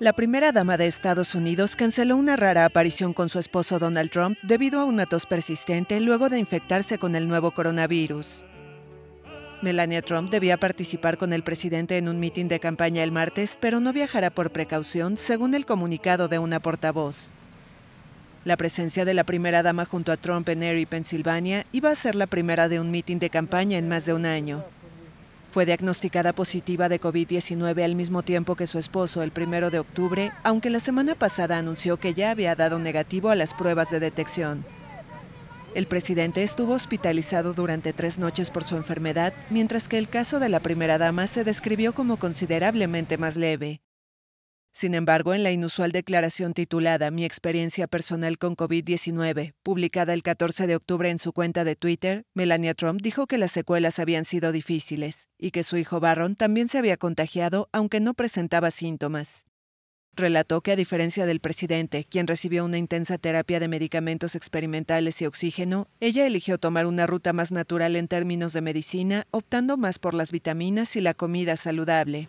La primera dama de Estados Unidos canceló una rara aparición con su esposo Donald Trump debido a una tos persistente luego de infectarse con el nuevo coronavirus. Melania Trump debía participar con el presidente en un mitin de campaña el martes, pero no viajará por precaución, según el comunicado de una portavoz. La presencia de la primera dama junto a Trump en Erie, Pensilvania, iba a ser la primera de un mitin de campaña en más de un año. Fue diagnosticada positiva de COVID-19 al mismo tiempo que su esposo el primero de octubre, aunque la semana pasada anunció que ya había dado negativo a las pruebas de detección. El presidente estuvo hospitalizado durante tres noches por su enfermedad, mientras que el caso de la primera dama se describió como considerablemente más leve. Sin embargo, en la inusual declaración titulada Mi experiencia personal con COVID-19, publicada el 14 de octubre en su cuenta de Twitter, Melania Trump dijo que las secuelas habían sido difíciles y que su hijo Barron también se había contagiado, aunque no presentaba síntomas. Relató que a diferencia del presidente, quien recibió una intensa terapia de medicamentos experimentales y oxígeno, ella eligió tomar una ruta más natural en términos de medicina, optando más por las vitaminas y la comida saludable.